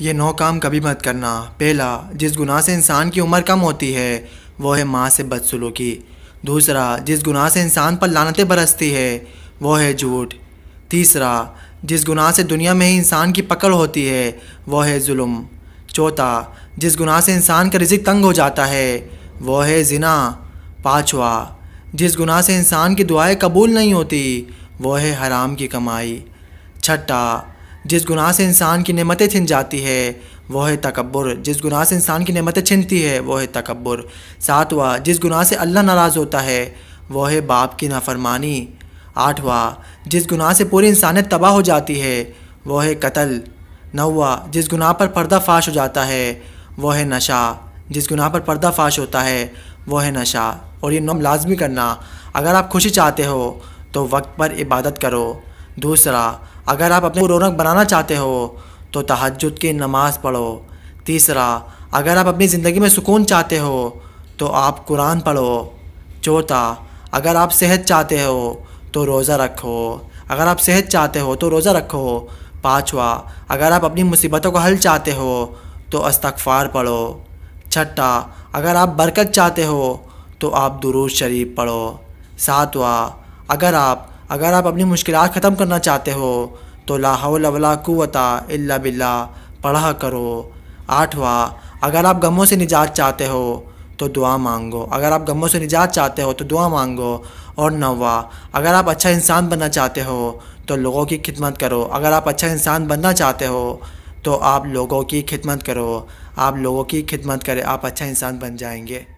ये नौ काम कभी मत करना पहला जिस गुनाह से इंसान की उम्र कम होती है वो है माँ से बदसलूकी दूसरा जिस गुनाह से इंसान पर लानतें बरसती है वो है झूठ तीसरा जिस गुनाह से दुनिया में ही इंसान की पकड़ होती है वो है जुल्म चौथा जिस गुनाह से इंसान का रिजिक तंग हो जाता है वो है ज़िना पाँचवा जिस गुनाह से इंसान की दुआएं कबूल नहीं होती वो है हराम की कमाई छठा जिस गुनाह से इंसान की नमतें छिन जाती है वह है तकबर जिस गुनाह से इंसान की नमतें छिनती है वह है तकबर सातवा जिस गुनाह से अल्लाह नाराज़ होता है वह है बाप की नाफरमानी आठवा जिस गुनाह से पूरी इंसानियत तबाह हो जाती है वह है कत्ल नौवा जिस गुनाह पर पर्दा फाश हो जाता है वह है नशा जिस गुनाह पर पर्दा फाश होता है वह है नशा और ये नम लाजमी करना अगर आप खुशी चाहते हो तो वक्त पर इबादत करो दूसरा अगर आप अपने रौनक बनाना चाहते हो तो तहजद की नमाज़ पढ़ो तीसरा अगर आप अपनी ज़िंदगी में सुकून चाहते हो तो आप कुरान पढ़ो चौथा अगर आप सेहत चाहते हो तो रोज़ा रखो अगर आप सेहत चाहते हो तो रोज़ा रखो पाँचवा अगर आप अपनी मुसीबतों को हल चाहते हो तो अस्तगफार पढ़ो छठा अगर आप बरकत चाहते हो तो आप दुरूज शरीफ पढ़ो सातवा अगर आप अगर आप अपनी मुश्किल ख़त्म करना चाहते हो तो लाहौला कुता बिल्ला पढ़ा करो आठवा अगर आप गमों से निजात चाहते हो तो दुआ मांगो अगर आप गमों से निजात चाहते हो तो दुआ मांगो और नवा अगर आप अच्छा इंसान बनना चाहते हो तो लोगों की खिदमत करो अगर आप अच्छा इंसान बनना चाहते हो तो आप लोगों की खिदमत करो आप लोगों की खिदमत करें आप अच्छा इंसान बन जाएंगे